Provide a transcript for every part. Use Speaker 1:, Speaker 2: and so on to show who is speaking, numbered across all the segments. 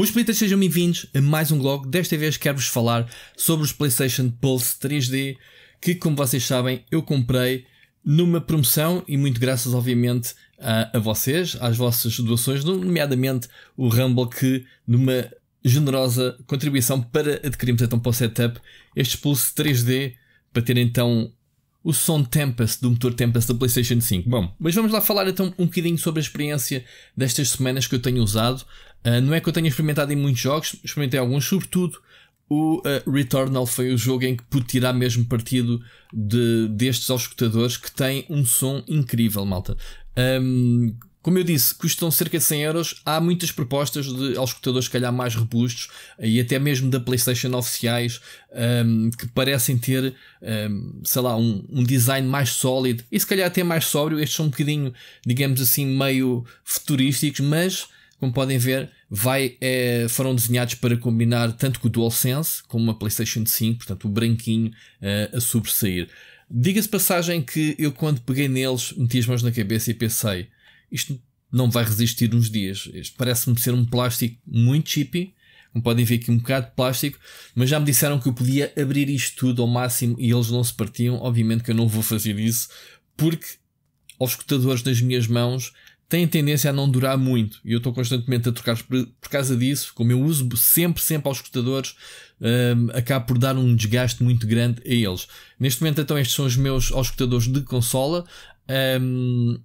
Speaker 1: Meus pelitas, sejam bem-vindos a mais um blog. Desta vez quero-vos falar sobre os PlayStation Pulse 3D, que, como vocês sabem, eu comprei numa promoção e muito graças, obviamente, a, a vocês, às vossas doações, nomeadamente o Rumble, que numa generosa contribuição para adquirirmos então para o setup este Pulse 3D, para ter então o som Tempest do motor Tempest da PlayStation 5. Bom, mas vamos lá falar então um bocadinho sobre a experiência destas semanas que eu tenho usado. Ah, não é que eu tenha experimentado em muitos jogos, experimentei alguns, sobretudo o uh, Returnal foi o jogo em que pude tirar mesmo partido de, destes aos escutadores que têm um som incrível, malta. Um, como eu disse, custam cerca de 100 euros. Há muitas propostas de aos escutadores, se calhar, mais robustos e até mesmo da PlayStation oficiais um, que parecem ter, um, sei lá, um, um, design mais sólido e se calhar até mais sóbrio. Estes são um bocadinho, digamos assim, meio futurísticos, mas como podem ver, vai, é, foram desenhados para combinar tanto com o DualSense como uma PlayStation 5, portanto, o branquinho eh, a sobressair. Diga-se passagem que eu, quando peguei neles, meti as mãos na cabeça e pensei: isto não vai resistir uns dias. Isto parece-me ser um plástico muito chippy. Como podem ver aqui um bocado de plástico, mas já me disseram que eu podia abrir isto tudo ao máximo e eles não se partiam. Obviamente que eu não vou fazer isso, porque aos escutadores das minhas mãos têm tendência a não durar muito e eu estou constantemente a trocar por, por causa disso, como eu uso sempre, sempre aos escutadores, um, acabo por dar um desgaste muito grande a eles. Neste momento, então, estes são os meus auscultadores de consola. Um,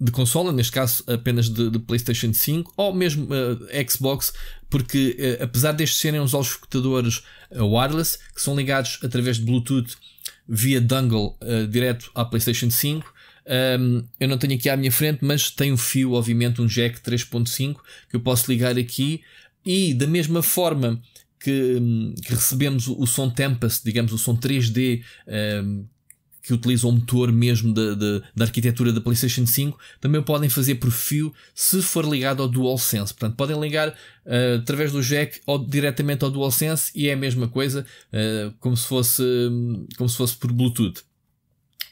Speaker 1: de consola, neste caso apenas de, de PlayStation 5 ou mesmo uh, Xbox, porque uh, apesar destes serem uns auscultadores uh, eh, wireless que são ligados através de Bluetooth via dongle direto à PlayStation 5, um, eu não tenho aqui à minha frente, mas tem um fio, obviamente, um jack 3.5 que eu posso ligar aqui. E da mesma forma que, hum, que recebemos o, o, som Tempest, digamos o som 3D um, que utiliza o motor mesmo da, da, da, arquitetura da PlayStation 5, também podem fazer por fio se for ligado ao DualSense. Portanto, podem ligar uh, através do jack ou diretamente ao DualSense e é a mesma coisa, uh, como, se fosse, hum, como se fosse por Bluetooth.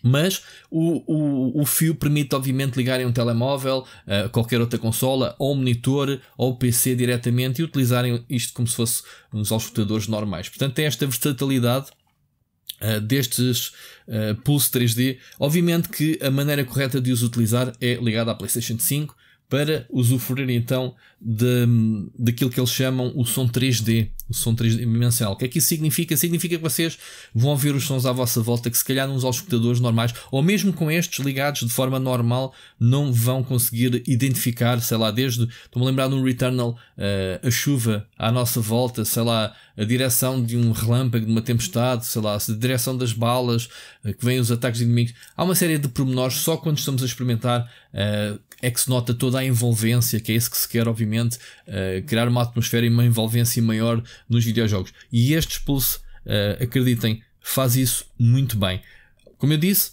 Speaker 1: Mas o, o, o, fio permite, obviamente, ligarem um telemóvel, eh, qualquer outra consola, ou um monitor, ou PC diretamente e utilizarem isto como se fosse uns auscultadores normais. Portanto, tem esta versatilidade uh, destes uh, Pulse 3D. Obviamente que a maneira correta de os utilizar é ligada à PlayStation 5 para usufruir então de, daquilo que eles chamam o som 3D, o som 3D mensal. O que é que isso significa? Significa que vocês vão ouvir os sons à vossa volta que se calhar uns aos escutadores normais, ou mesmo com estes ligados de forma normal, não vão conseguir identificar, sei lá, desde, estou-me a lembrar no Returnal, uh, a chuva à nossa volta, sei lá, a direção de um relâmpago, de uma tempestade, sei lá, a direção das balas, uh, que vêm os ataques inimigos. Há uma série de pormenores, só quando estamos a experimentar uh, é que se nota toda toda a envolvência, que é isso que se quer, obviamente, uh, criar uma atmosfera e uma envolvência maior nos videojogos. E este Pulse, uh, acreditem, faz isso muito bem. Como eu disse,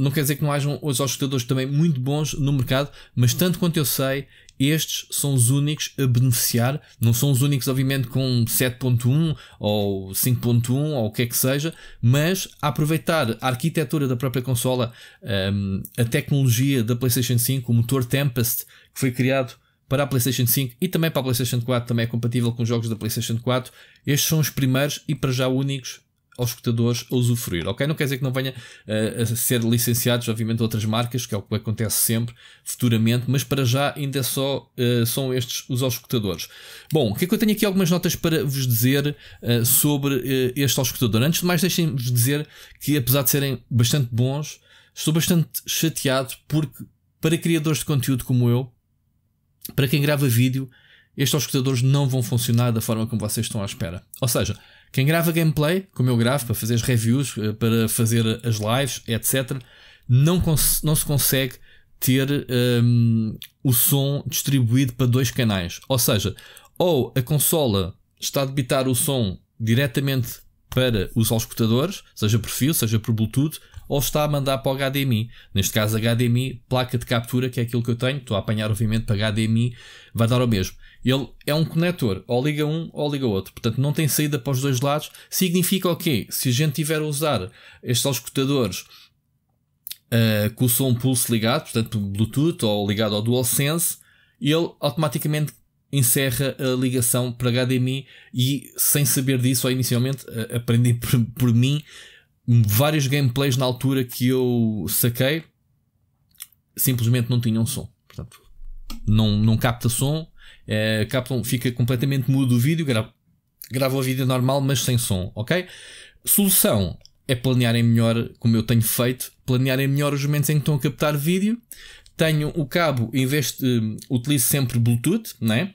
Speaker 1: não quer dizer que não hajam os jogadores também muito bons no mercado, mas tanto quanto eu sei, estes são os únicos a beneficiar. Não são os únicos, obviamente, com 7.1 ou 5.1 ou o que é que seja, mas a aproveitar a arquitetura da própria consola, hum, a tecnologia da PlayStation 5, o motor Tempest, que foi criado para a PlayStation 5 e também para a PlayStation 4, também é compatível com jogos da PlayStation 4. Estes são os primeiros e para já únicos aos escutadores a usufruir, ok? Não quer dizer que não venha uh, a ser licenciados, obviamente, outras marcas, que é o que acontece sempre, futuramente, mas para já ainda só uh, são estes os aos escutadores. Bom, o que é que eu tenho aqui algumas notas para vos dizer uh, sobre este aos escutador? Antes de mais, deixem-vos dizer que, apesar de serem bastante bons, estou bastante chateado porque, para criadores de conteúdo como eu, para quem grava vídeo, estes escutadores não vão funcionar da forma como vocês estão à espera. Ou seja, quem grava gameplay, como eu gravo, para fazer as reviews, eh, para fazer as lives, etc., não, não se consegue ter um, ehm, o som distribuído para dois canais. Ou seja, ou a consola está a debitar o som diretamente para os escutadores, seja por fio, seja por Bluetooth, ou está a mandar para o HDMI. Neste caso, HDMI, placa de captura, que é aquilo que eu tenho, estou a apanhar obviamente para HDMI, vai dar o mesmo. Ele é um conector, ou liga um ou liga outro, portanto não tem saída para os dois lados. Significa o okay, quê? Se a gente tiver a usar estes escutadores uh, eh, com o som pulso ligado, portanto Bluetooth ou ligado ao DualSense, ele automaticamente encerra a ligação para HDMI e sem saber disso, ou inicialmente eh, aprendi por, por mim vários gameplays na altura que eu saquei simplesmente não tinham som. Portanto, não, não capta som, é, capta, fica completamente mudo o vídeo, grava, grava o vídeo normal, mas sem som, ok? Solução é planearem melhor, como eu tenho feito, planearem melhor os momentos em que estão a captar vídeo. Tenho o cabo, em vez de, um, utilizo sempre Bluetooth, né?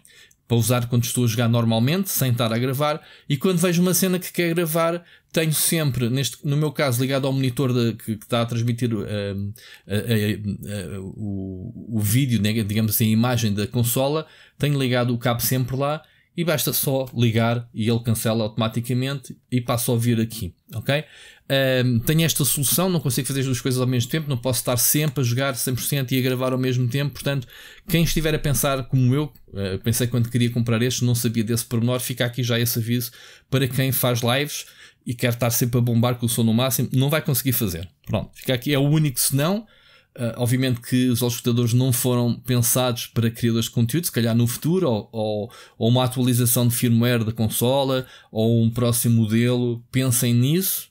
Speaker 1: para usar quando estou a jogar normalmente, sem estar a gravar, e quando vejo uma cena que quer gravar, tenho sempre, neste, no meu caso, ligado ao monitor de, que, que, está a transmitir uh, uh, uh, o, o vídeo, né, digamos assim, a imagem da consola, tenho ligado o cabo sempre lá e basta só ligar e ele cancela automaticamente e passa a ouvir aqui, ok? Um, tenho esta solução, não consigo fazer as duas coisas ao mesmo tempo, não posso estar sempre a jogar 100% e a gravar ao mesmo tempo, portanto, quem estiver a pensar como eu, eh, pensei quando queria comprar este, não sabia desse pormenor, fica aqui já esse aviso para quem faz lives e quer estar sempre a bombar com o som no máximo, não vai conseguir fazer. Pronto, fica aqui, é o único senão. não Uh, obviamente que os auscultadores não foram pensados para criadores de conteúdo, se calhar no futuro, ou, ou, ou, uma atualização de firmware da consola, ou um próximo modelo, pensem nisso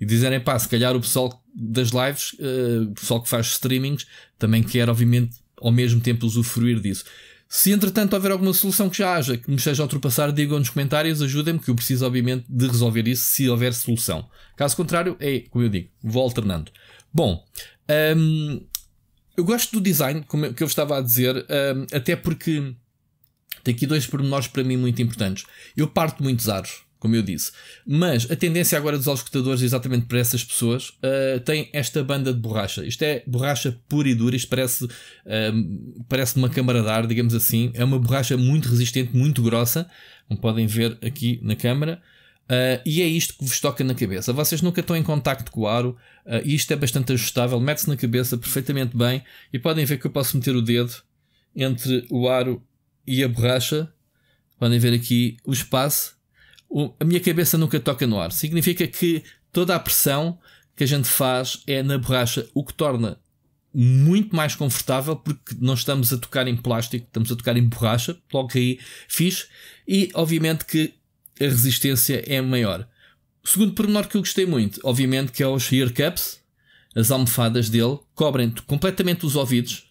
Speaker 1: e dizerem, pá, se calhar o pessoal das lives, uh, o pessoal que faz streamings, também quer, obviamente, ao mesmo tempo usufruir disso. Se entretanto houver alguma solução que já haja, que me esteja a ultrapassar, digam nos comentários, ajudem-me, que eu preciso, obviamente, de resolver isso se houver solução. Caso contrário, é, como eu digo, vou alternando. Bom, um, eu gosto do design, como é que eu estava a dizer, um, até porque tem aqui dois pormenores para mim muito importantes. Eu parto muitos aros, como eu disse, mas a tendência agora dos auscultadores, é exatamente para essas pessoas, uh, ah, tem esta banda de borracha. Isto é borracha pura e dura, isto parece, um, parece uma câmara de ar, digamos assim. É uma borracha muito resistente, muito grossa, como podem ver aqui na câmara. Uh, e é isto que vos toca na cabeça. Vocês nunca estão em contacto com o aro, uh, e isto é bastante ajustável, mete-se na cabeça perfeitamente bem, e podem ver que eu posso meter o dedo entre o aro e a borracha. Podem ver aqui o espaço. O, a minha cabeça nunca toca no ar. Significa que toda a pressão que a gente faz é na borracha, o que torna muito mais confortável porque não estamos a tocar em plástico, estamos a tocar em borracha, logo aí fixe, e obviamente que a resistência é maior. O segundo pormenor que eu gostei muito, obviamente, que é os ear cups, as almofadas dele, cobrem completamente os ouvidos,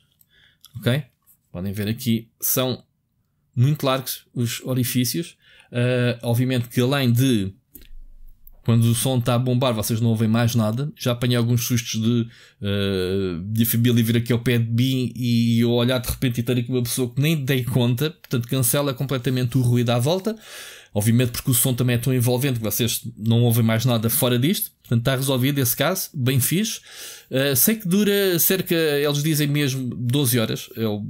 Speaker 1: ok? Podem ver aqui, são muito largos os orifícios. Uh, obviamente que além de quando o som está a bombar, vocês não ouvem mais nada. Já apanhei alguns sustos de, uh, de a família vir aqui ao pé de mim e eu olhar de repente e ter aqui uma pessoa que nem dei conta, portanto cancela completamente o ruído à volta. Obviamente porque o som também é tão envolvente que vocês não ouvem mais nada fora disto. Portanto, está resolvido esse caso, bem fixe. Uh, sei que dura cerca, eles dizem mesmo 12 horas, é o,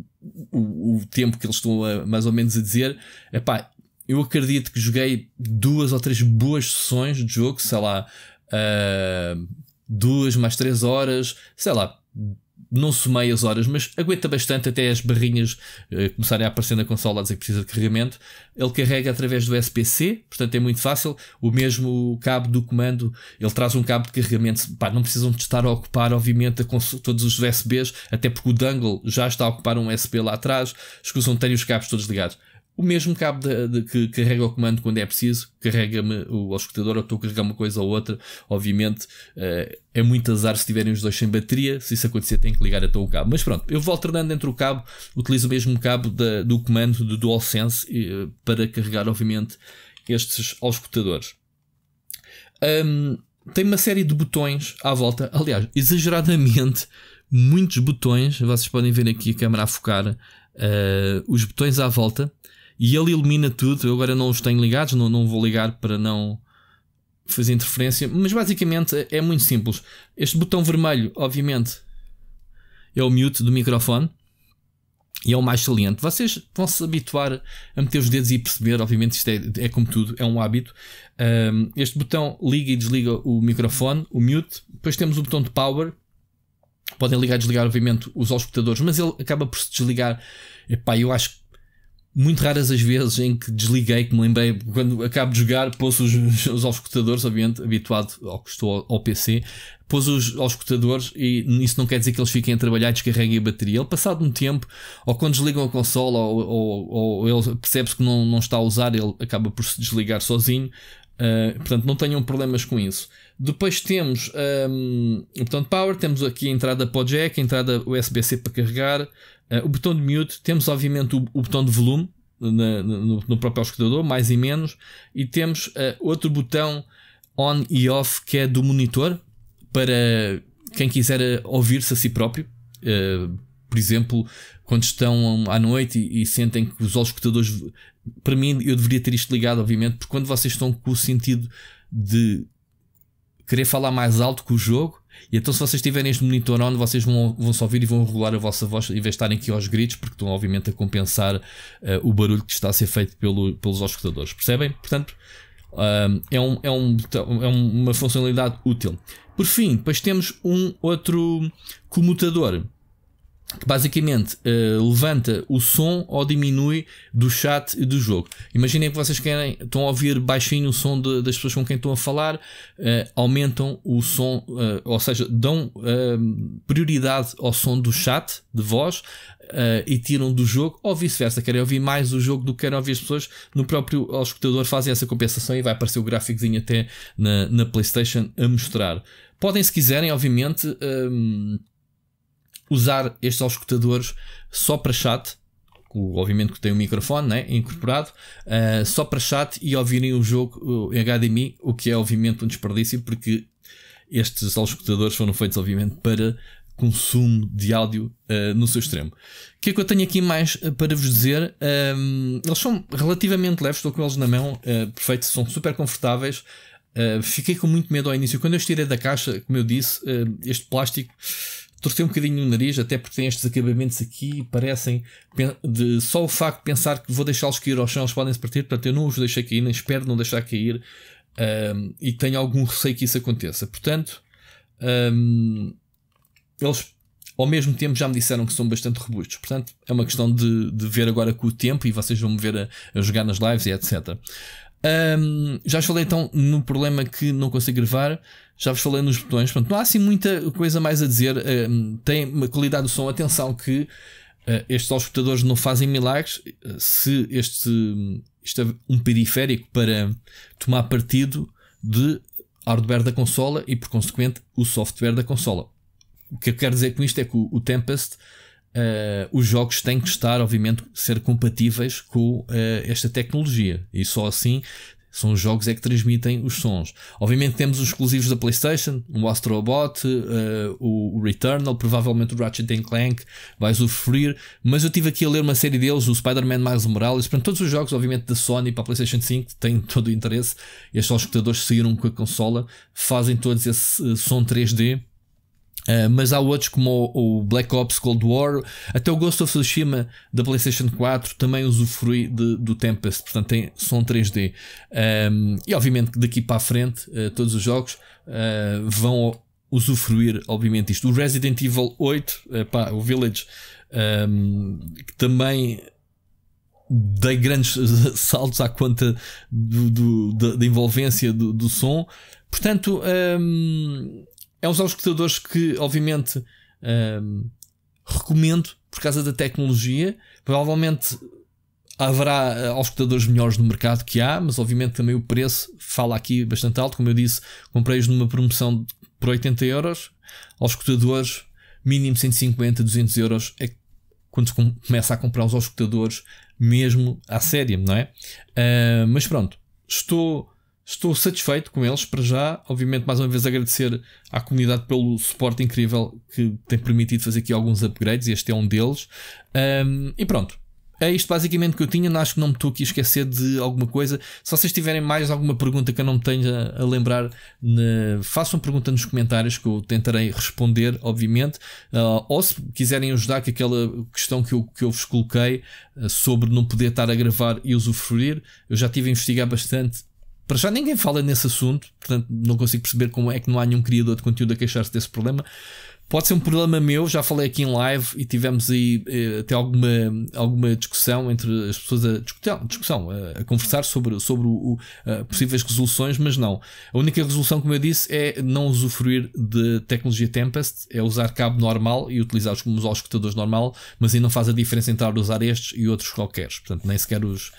Speaker 1: o, o tempo que eles estão a, mais ou menos a dizer. Epá, eu acredito que joguei duas ou três boas sessões de jogo, sei lá, uh, duas mais três horas, sei lá, não somei as horas, mas aguenta bastante até as barrinhas uh, começarem a aparecer na consola a dizer que precisa de carregamento. Ele carrega através do SPC, portanto é muito fácil. O mesmo cabo do comando, ele traz um cabo de carregamento. Pá, não precisam de estar a ocupar, obviamente, a todos os USBs, até porque o dangle já está a ocupar um USB lá atrás. Escusam de terem os cabos todos ligados. O mesmo cabo de, de, que carrega o comando quando é preciso, carrega-me o, o escutador, eu estou a carregar uma coisa ou outra. Obviamente, uh, é muito azar se tiverem os dois sem bateria. Se isso acontecer, tem que ligar até então o cabo. Mas pronto, eu vou alternando entre o cabo, utilizo o mesmo cabo da, do comando do DualSense uh, para carregar, obviamente, estes auscultadores. Um, tem uma série de botões à volta, aliás, exageradamente, muitos botões. Vocês podem ver aqui a câmera a focar uh, os botões à volta. E ele ilumina tudo. Eu agora não os tenho ligados, não, não vou ligar para não fazer interferência. Mas basicamente é, é muito simples. Este botão vermelho, obviamente, é o mute do microfone. E é o mais saliente. Vocês vão se habituar a meter os dedos e perceber, obviamente, isto é, é como tudo, é um hábito. Um, este botão liga e desliga o microfone, o mute. Depois temos o botão de power. Podem ligar e desligar, obviamente, os auscultadores, mas ele acaba por se desligar. Epá, eu acho muito raras as vezes em que desliguei, que me lembrei, quando acabo de jogar, pôs os, os escutadores, obviamente, habituado ao que estou ao, PC, pôs os escutadores e isso não quer dizer que eles fiquem a trabalhar, descarreguem a bateria. Ele, passado um tempo, ou quando desligam a consola, ou, ou, ou ele percebe-se que não, não está a usar, ele acaba por se desligar sozinho. Uh, portanto, não tenham problemas com isso. Depois temos um, o de power, temos aqui a entrada para o jack, a entrada USB-C para carregar, eh, o botão de mute, temos obviamente o, o botão de volume na, no, no, próprio escutador, mais e menos, e temos uh, outro botão on e off que é do monitor para quem quiser eh, ouvir-se a si próprio. Uh, por exemplo, quando estão à noite e, e sentem que os escutadores. Para mim, eu deveria ter isto ligado, obviamente, porque quando vocês estão com o sentido de querer falar mais alto que o jogo. E então, se vocês tiverem este monitor on, vocês vão, vão só ouvir e vão regular a vossa voz em vez de estarem aqui aos gritos, porque estão, obviamente, a compensar uh, o barulho que está a ser feito pelo, pelos escutadores. Percebem? Portanto, é, um, é, um, é uma funcionalidade útil. Por fim, depois temos um outro comutador que basicamente uh, levanta o som ou diminui do chat e do jogo. Imaginem que vocês querem, estão a ouvir baixinho o som de, das pessoas com quem estão a falar, uh, aumentam o som, uh, ou seja, dão prioridade ao som do chat de voz e tiram do jogo, ou vice-versa, querem ouvir mais o jogo do que querem ouvir as pessoas. No próprio ao escutador fazem essa compensação e vai aparecer o gráficozinho até na, na PlayStation a mostrar. Podem, se quiserem, obviamente usar estes auscultadores só para chat, obviamente que tem um microfone né, incorporado, uh, só para chat e ouvirem o jogo em HDMI, o que é obviamente um desperdício, porque estes auscultadores foram feitos, obviamente, para consumo de áudio uh, no seu extremo. O que é que eu tenho aqui mais eh, para vos dizer? Um, ehm, eles são relativamente leves, estou com eles na mão, uh, são super confortáveis. Uh, fiquei com muito medo ao início. Quando eu estirei da caixa, como eu disse, este plástico torcer um bocadinho o nariz, até porque tem estes acabamentos aqui e parecem. De, só o facto de pensar que vou deixá-los cair ao chão, eles podem-se partir, portanto eu não os deixei cair, nem espero não deixar cair. Um, e tenho algum receio que isso aconteça. Portanto, um, eles ao mesmo tempo já me disseram que são bastante robustos. Portanto, é uma questão de, de ver agora com o tempo e vocês vão me ver a, a jogar nas lives e etc. Um, já falei então no problema que não consigo gravar. Já vos falei nos botões, pronto, não há assim muita coisa mais a dizer. Uh, tem uma qualidade do som, atenção que uh, estes auscultadores não fazem milagres. Se este isto é um periférico para tomar partido de hardware da consola e, por consequente, o software da consola. O que eu quero dizer com isto é que o, o Tempest, uh, os jogos têm que estar, obviamente, ser compatíveis com uh, esta tecnologia e só assim são os jogos é que transmitem os sons. Obviamente temos os exclusivos da PlayStation, o Astrobot, uh, o Returnal, provavelmente o Ratchet Clank vai sofrer, mas eu tive aqui a ler uma série deles, o Spider-Man Miles Morales, portanto todos os jogos, obviamente da Sony para a PlayStation 5 têm todo o interesse. Estes é aos espectadores que saíram com a consola fazem todos esse uh, som 3D eh, mas há outros como o, o, Black Ops Cold War, até o Ghost of Tsushima da PlayStation 4 também usufrui de, do Tempest, portanto tem som 3D. Um, e obviamente que daqui para a frente uh, todos os jogos uh, vão usufruir, obviamente, isto. O Resident Evil 8, epá, o Village, um, ehm, que também dei grandes saltos à conta do, do, da, da, envolvência do, do som. Portanto, um, ehm, é uns aos escutadores que, obviamente, ehm, recomendo por causa da tecnologia. Provavelmente haverá eh, aos escutadores melhores no mercado que há, mas obviamente também o preço fala aqui bastante alto. Como eu disse, comprei-os numa promoção por 80 euros. Aos escutadores, mínimo 150, 200 euros é quando se começa a comprar os escutadores, mesmo à séria, não é? Uh, mas pronto, estou Estou satisfeito com eles para já. Obviamente, mais uma vez, agradecer à comunidade pelo suporte incrível que tem permitido fazer aqui alguns upgrades. Este é um deles. Um, e pronto. É isto basicamente que eu tinha. Acho que não me estou aqui a esquecer de alguma coisa. Se vocês tiverem mais alguma pergunta que eu não me tenha a lembrar, ne... façam pergunta nos comentários que eu tentarei responder, obviamente. Uh, ou se quiserem ajudar com aquela questão que eu, que eu vos coloquei uh, sobre não poder estar a gravar e usufruir, eu já estive a investigar bastante para já ninguém fala nesse assunto, portanto não consigo perceber como é que não há nenhum criador de conteúdo a queixar-se desse problema. Pode ser um problema meu, já falei aqui em live e tivemos aí eh, até alguma, alguma discussão entre as pessoas a discutir, discussão a, a, conversar sobre, sobre o, o eh, possíveis resoluções, mas não. A única resolução, como eu disse, é não usufruir de tecnologia Tempest, é usar cabo normal e utilizá-los como os escutadores normal, mas aí não faz a diferença entre usar estes e outros qualquer. Portanto, nem sequer os,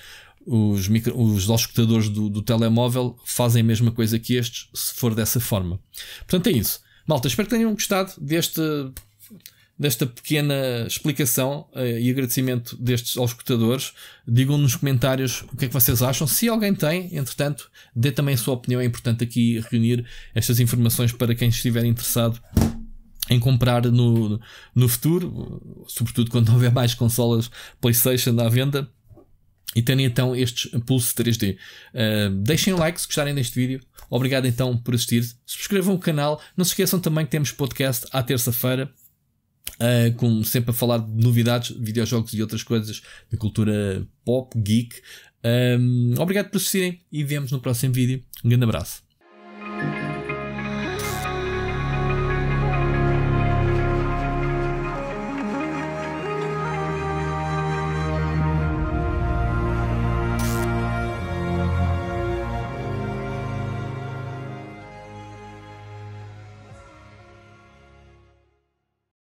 Speaker 1: os, micro, os auscultadores do, do telemóvel fazem a mesma coisa que estes, se for dessa forma. Portanto, é isso. Malta, espero que tenham gostado deste, desta pequena explicação uh, e agradecimento destes escutadores. Digam nos comentários o que é que vocês acham. Se alguém tem, entretanto, dê também a sua opinião. É importante aqui reunir estas informações para quem estiver interessado em comprar no, no futuro, sobretudo quando houver mais consolas PlayStation à venda e terem então estes Pulse 3D. Uh, ah, deixem like se gostarem deste vídeo. Obrigado então por assistir. Subscrevam o canal. Não se esqueçam também que temos podcast à terça-feira. Uh, com sempre a falar de novidades, videojogos e outras coisas da cultura pop, geek. Um, ah, obrigado por assistirem e vemos no próximo vídeo. Um grande abraço.